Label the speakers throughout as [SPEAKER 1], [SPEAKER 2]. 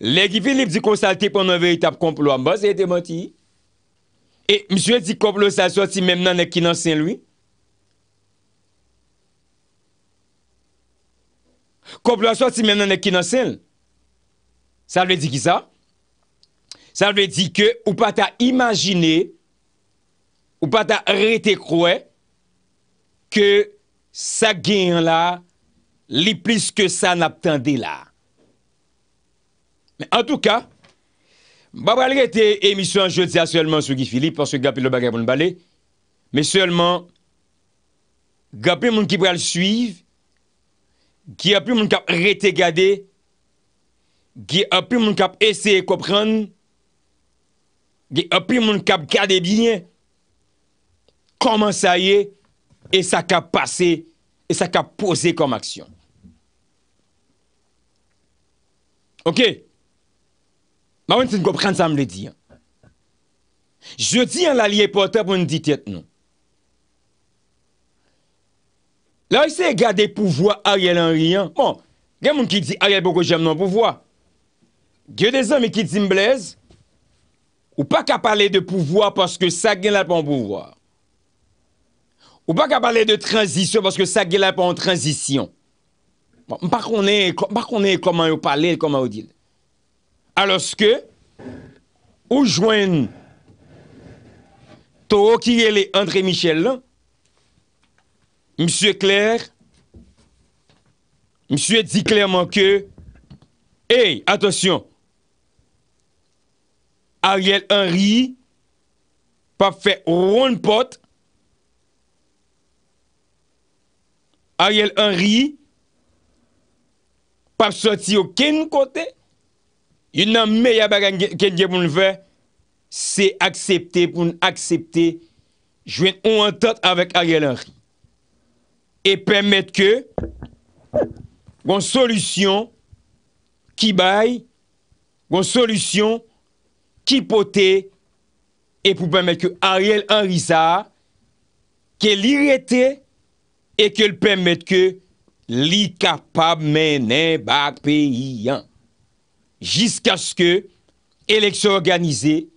[SPEAKER 1] Le gifin li bdi konsalte pon nouve etap komplo ambas e demoti E msye di komplo sa sot si menm nan ek kinansen lwi? Komplo sa sot si menm nan ek kinansen lwi? Sa vwe di ki sa? Sa vwe di ke ou pata imajine Ou pata rete koue Ke sa gen la Li plis ke sa naptande la En tout ka, babal rete emisyon jote selle man sou ki fili, pan se gapi lo bagay pou nou bale, men selle man, gapi moun ki pral suive, ki api moun kap rete gade, ki api moun kap ese kopran, ki api moun kap gade bine, koman sa ye, e sa ka pase, e sa ka pose kom aksyon. Ok? Mwen se nko pren sa mle di an. Je di an la liye pote pou mwen di tete nou. La ou se e gade pouvwa a yel an riyan, bon, gen moun ki di a yel pou kou jem nan pouvwa. Gye de zon mi ki di mblez ou pa ka pale de pouvwa paske sa gen la pouvwa. Ou pa ka pale de transisyon paske sa gen la pouvwa. Ou pa ka pale de transisyon pa konen koman yo pale koman yo di lè. aloske, ou jwen tou ki ye le André Michel lan, msye kler, msye di klerman ke, hey, atosyon, Ariel Henry pa fe roun pot, Ariel Henry pa se ti yo ken kote, yon nan me ya bagan gen gen pou nou ve, se aksepte, pou nou aksepte, jwen ou an tot avèk Ariel Henry, e pèmèd ke, gwen solusyon, ki bay, gwen solusyon, ki pote, e pou pèmèd ke Ariel Henry sa, ke li rete, e ke l pèmèd ke, li kapab menè bag peyi an. jusqu'à ce que l'élection organisée,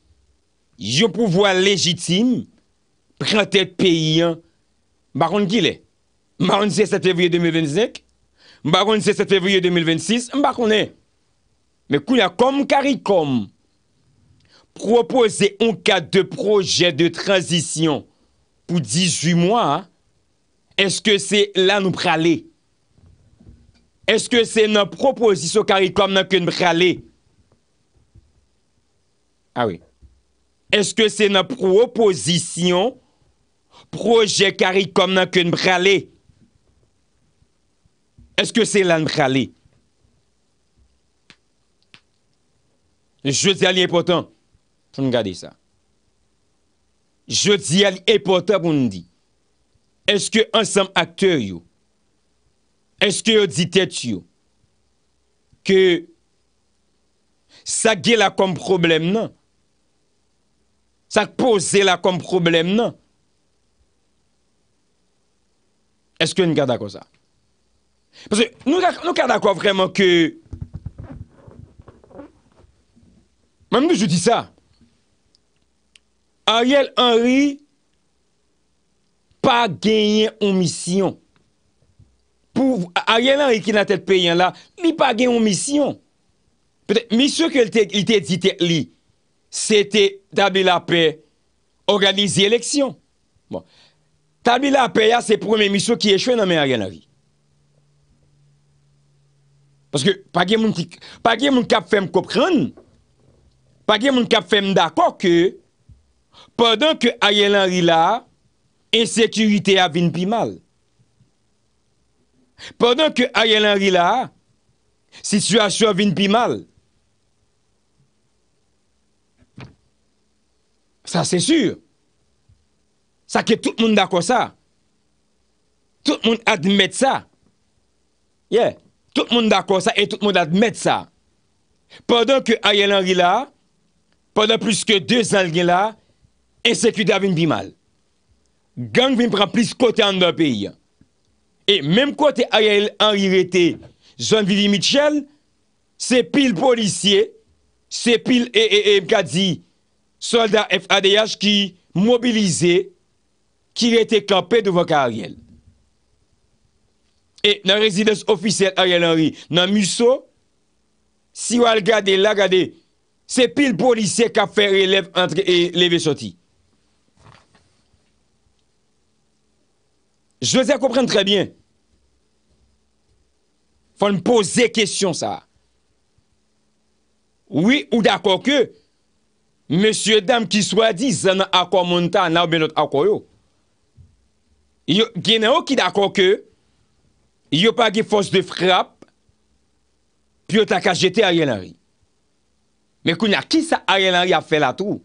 [SPEAKER 1] le pouvoir légitime, prend tête pays, hein. baron qui est. 7 février 2025, je c'est 7 février 2026, je Mais comme CARICOM proposer un cas de projet de transition pour 18 mois, hein. est-ce que c'est là nous praler? Eske se nan propozisyon karikom nan ken brale? Awi. Ah Eske se nan propozisyon proje karikom nan ken brale? Eske se lan brale? Je di alipotan. Foun gade sa. Je di alipotan pou nou di. Eske ansam akter yo? Eske yo dite tsyo ke sa ge la kom problem nan? Sa pose la kom problem nan? Eske yo nou karda kwa sa? Pwese nou karda kwa vreman ke mame nou jou di sa Ariel Henry pa genye ou misyon pou Aryanari e ki nan tel peyen la, li pa gen yon misyon. Pe te, misyon ke li te dite li, se te tabi la pe, organize eleksyon. Bon. Tabi la pe ya se pweme misyon ki echeve nan men Aryanari. Paske pa gen moun kap fem kopren, pa gen moun kap fem dako ke, padan ke Aryanari la, e sekurite a vin pi mal. Pendon ke a ye lan ri la, situasyon vin pi mal. Sa se sur. Sa ke tout moun da kwa sa. Tout moun admet sa. Yeah. Tout moun da kwa sa et tout moun admet sa. Pendon ke a ye lan ri la, pendon plus ke 2 zanl gen la, e sekwida vin pi mal. Gang vin pran plis kote an nan peyi ya. E menm kote Ariel Henry rete John Billy Mitchell se pil policye se pil EEMK e, di soldat FADH ki mobilize ki rete klapèd ou voka Ariel. E nan rezides ofisye Ariel Henry nan Musso si wal gade la gade se pil policye ka fère e, leve soti. Je lese a komprenne trebyen Fon m'poze kesyon sa. Ouye ou d'akon ke Monsie dam ki swa di zan an akon moun ta nan benot akon yo. Gen nan ou ki d'akon ke yo pa ge fos de frap pi yo ta kajete a ye nan ri. Men kou na ki sa a ye nan ri a fe la tou.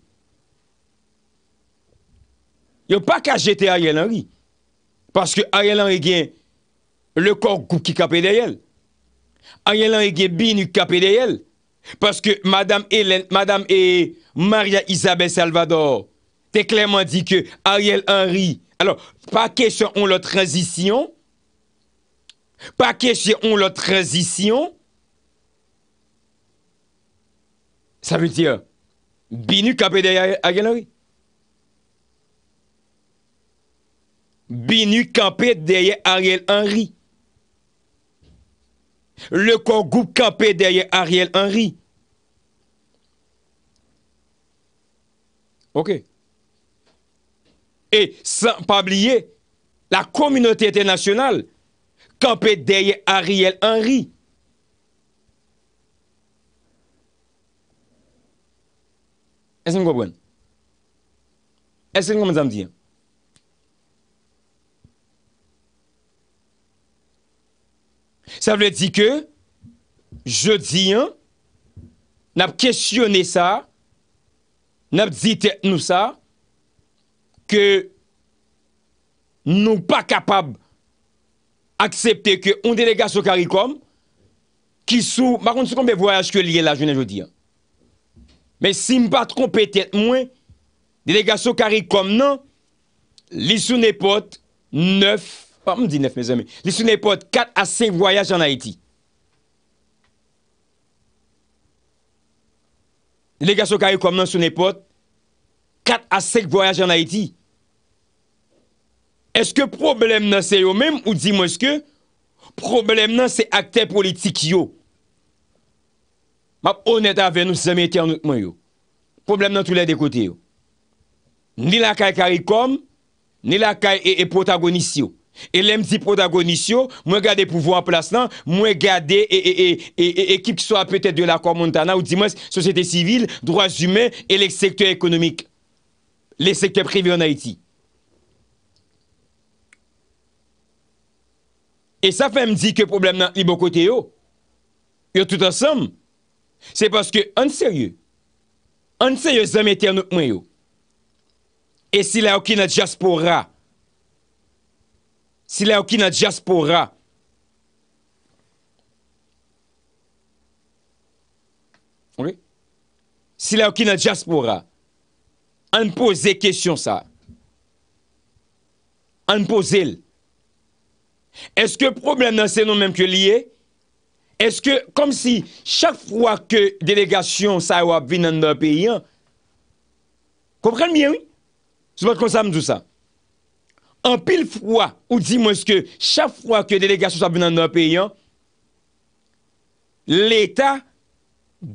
[SPEAKER 1] Yo pa kajete a ye nan ri paske a ye nan ri gen le kor kou ki kape de yel. E e Ariel Henry est bien derrière KPDL. Parce que Madame Hélène, Madame et Maria Isabelle Salvador, te clairement dit que Ariel Henry, alors, pas question on la transition, pas question on la transition, ça veut dire, binu capé derrière Ariel Henry. Binu campé derrière Ariel Henry. Le kon goup kampe derye Ariel Henry. Ok. E san pa blye, la kominote etenasyonal kampe derye Ariel Henry. E sen kwa pwen? E sen kwa men zam diyan? Sa vle di ke, jodi an, nap kestyone sa, nap dite nou sa, ke nou pa kapab aksepte ke un delega sou karikom, ki sou, makon sou konbe voyaj ke liye la jodi an. Men sim pat kompetet mwen, delega sou karikom nan, li sou nepot neuf Pa m di nef me zeme. Li sou ne pot 4 a 5 voyaj an Haiti. Li le gaso kari kom nan sou ne pot 4 a 5 voyaj an Haiti. Eske problem nan se yo menm ou di mwen eske problem nan se akter politik yo. Map onet ave nou se zeme ete an noukman yo. Problem nan tou le dekote yo. Ni la kari kari kom ni la kari e potagonis yo. E lèm di protagonisyo, mwen gade pou vou an plas lan, mwen gade e, e, e, ekip ki so apetè de l'accord Montana ou di mwen sosyete sivil, droas humè, e lèk sektè ekonomik, lèk sektè privè an Haiti. E sa fèm di ke problem nan li bon kote yo, yo tout ansam, se paske ansè yo, ansè yo zem etè an nouk mwen yo, e si la okina jaspoura. si la yo ki na diaspora, si la yo ki na diaspora, an pose kèsyon sa, an pose l, eske problem nan se nou menm ke liye, eske kom si, chak fwa ke delegasyon sa yo ap vin nan nan peyi an, komprende miye wè, sou pat konsam dousa, an pil fwa, ou di mwen se ke chaf fwa ke delegasyon sa be nan nan pe yon, l'Etat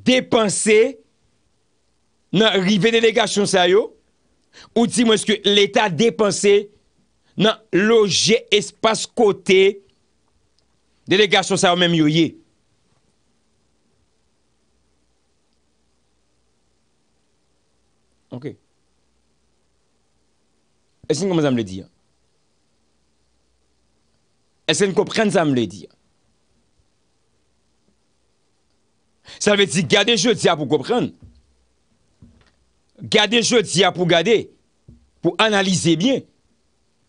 [SPEAKER 1] depanse nan rive delegasyon sa yo, ou di mwen se ke l'Etat depanse nan loje espas kote delegasyon sa yo menm yo ye. Ok. Esen koman zan m le di ya? Sè n kouprenn sa m lè diya Sè vè ti gade jò diya pou kouprenn Gade jò diya pou gade Pou analize bien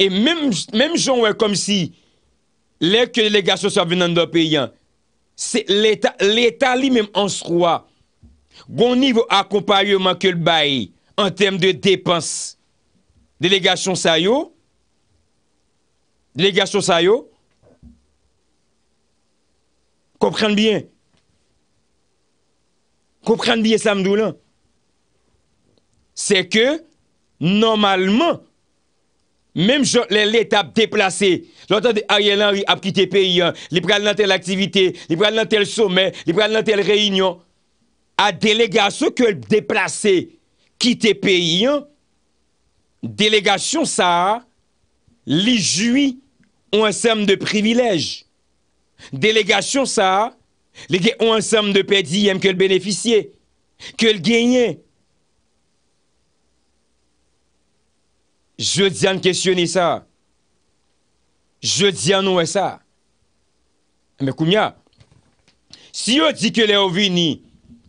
[SPEAKER 1] E mèm jò wè kom si Lè ke delegasyon sa venan do peyan Sè l'état li mèm ansroa Gon nivou akompanyouman ke l'bay An tem de depans Delegasyon sa yo Delegasyon sa yo Comprenez bien. Comprenez bien ça, C'est que, normalement, même l'État déplacé, l'autre Ariel Henry a quitté le pays, hein. il prend dans telle activité, il prend dans tel sommet, il prend dans telle réunion, à délégation que déplacé quitte le pays, hein. délégation ça, les juifs ont un certain de privilèges. Delegasyon sa Le gen ou ansem de pedi Yem ke l beneficye Ke l genye Je diyan kestyoni sa Je diyan ouwe sa Mekounya Si yo dike le ouvini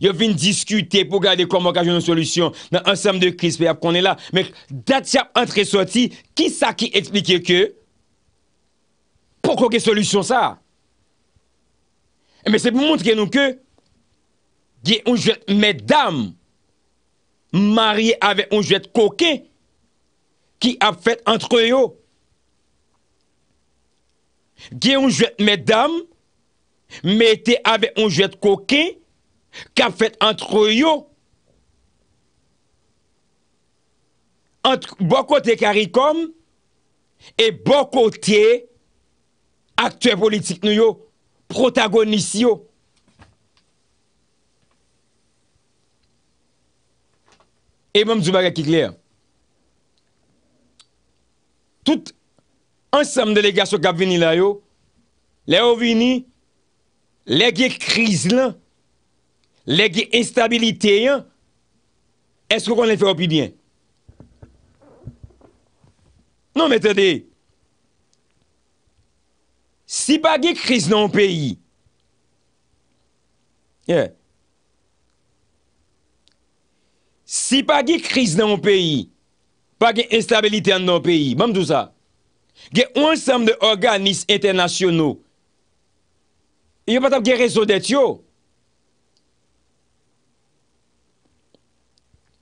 [SPEAKER 1] Yo vini diskute pou gade Konmokajon sou solusyon Nan ansem de krispe Mek dati ap antre soti Ki sa ki explike ke Poko ke solusyon sa Mese eh pou moun triye nou ke, ge yon jwet medam, mariye ave yon jwet koke, ki ap fet antro yo. Ge yon jwet medam, metye ave yon jwet koke, ki ap fet antro yo. Antre bokote karikom, e bokote aktye politik nou yo. Protagonis yo. E bon mzou baga ki kler. Tout ansam delega sou kap vini la yo. Le yo vini. Le ge kriz la. Le ge instabilite ya. Esko kon le fe opi djen. Non mwen te deye. Si pa ge kriz nan ou peyi, si pa ge kriz nan ou peyi, pa ge instabilite nan ou peyi, mam tou sa, ge ou ansam de organis internasyonou, yo patap ge rezon det yo.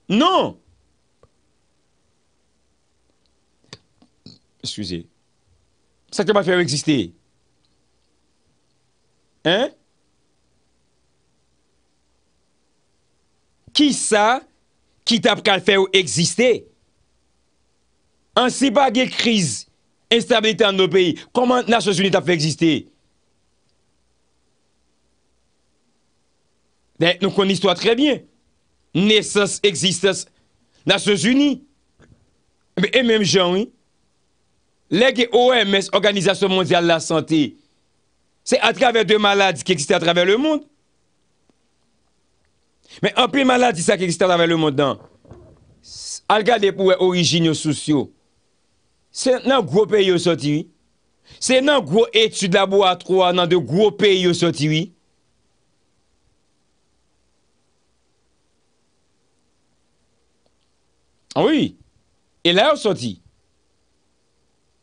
[SPEAKER 1] Non! Eskouze, sa te pa feyo eksisteye. Ki sa ki tap kal fe ou egziste? An se bagye kriz, instabilite an nou peyi, koman Nasyon Zuni tap fe egziste? Nou konnistwa trebyen. Nesans egzistans Nasyon Zuni. E menm jan, legye OMS, Organizasyon Mondial la Santé, Se a traver de maladi ki eksiste a traver le moun. Men api maladi sa ki eksiste a traver le moun dan. Alga depouwe orijin yo souciyo. Se nan gro pe yo sotiwi. Se nan gro etu d'abo a troa nan de gro pe yo sotiwi. An wii. E la yo soti.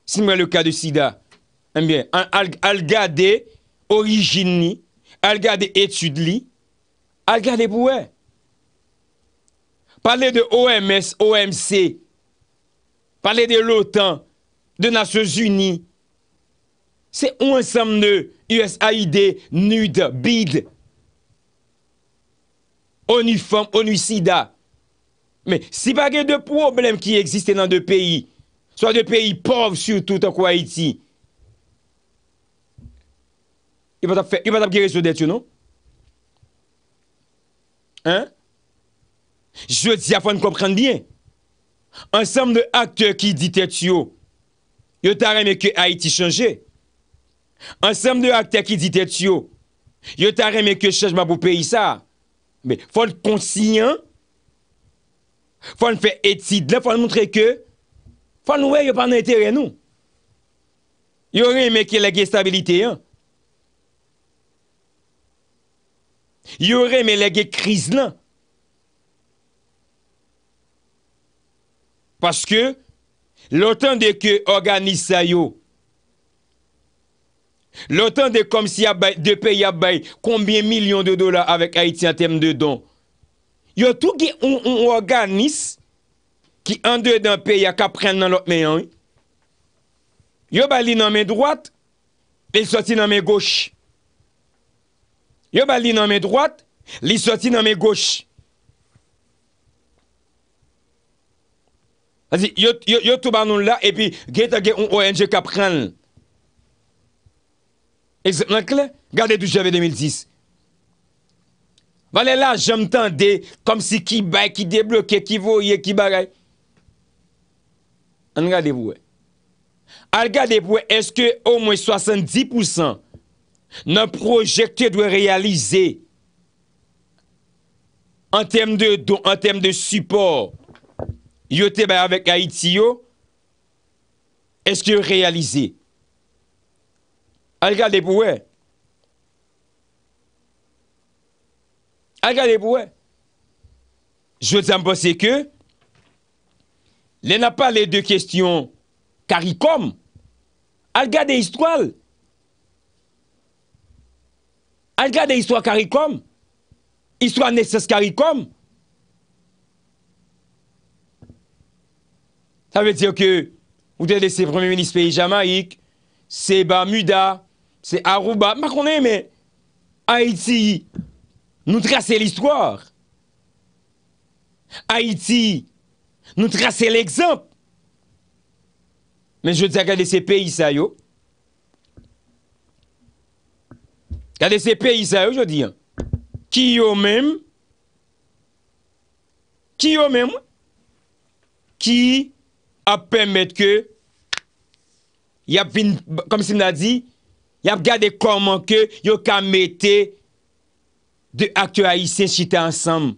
[SPEAKER 1] Si mwen le ka de sida. bien, al, gade origine li, al gade etude al Parler de OMS, OMC, parler de l'OTAN, de Nations Unies, c'est un ensemble de USAID, NUD, BID, ONUFOM, ONUSIDA. Mais si pas de problèmes qui existent dans deux pays, soit des pays pauvres surtout en Haïti, Yon pat ap gire sou det yo, nou? Hein? Je sou et si a fan komprende bien. Ansem de akte ki di tet yo, yo ta reme ke Haiti chanje. Ansem de akte ki di tet yo, yo ta reme ke chanj ma pou peyi sa. Fon konsi, hein? Fon fe eti, dle fon moutre ke, fon nouwe yo pan entere nou. Yo reme ke la ge stabilite, hein? Yo reme lege kriz lan. Paske, lontan de ke organisa yo, lontan de kom si de pey abay kombye milyon de dola avek Haitian tem de don, yo touge un organis ki ande dan pey a kapren nan lot men yon. Yo bali nan men droat e soti nan men goch. Yo bali nan men goch. Yo bali nan men droat, li soti nan men goch. Yo tou ban nou la, epi gey ta gey un ONG kapran. Ekseptan kle, gade tou chave 2010. Vale la, jom tende, kom si ki bay, ki debloke, ki voye, ki baray. An gade pou we. Al gade pou we, eske ou mwen 70%. nan projekte dwe realize an tem de support yote bay avek Haiti yo eske realize al gade pouwe al gade pouwe jote zan bose ke le nan pa le de kestyon karikom al gade histwal Regardez l'histoire CARICOM, histoire naissance CARICOM. Ça veut dire que vous de le Premier ministre pays Jamaïque, c'est Bamuda, c'est Aruba. Je ne sais mais Haïti, nous trace l'histoire. Haïti, nous trace l'exemple. Mais je dis à ces pays, ça, y est. Gade se pe yisa yo jodi, ki yo menm, ki yo menm, ki ap pemet ke, yap vin, kom si mna di, yap gade koman ke yo ka mette de akte a yise chite ansam.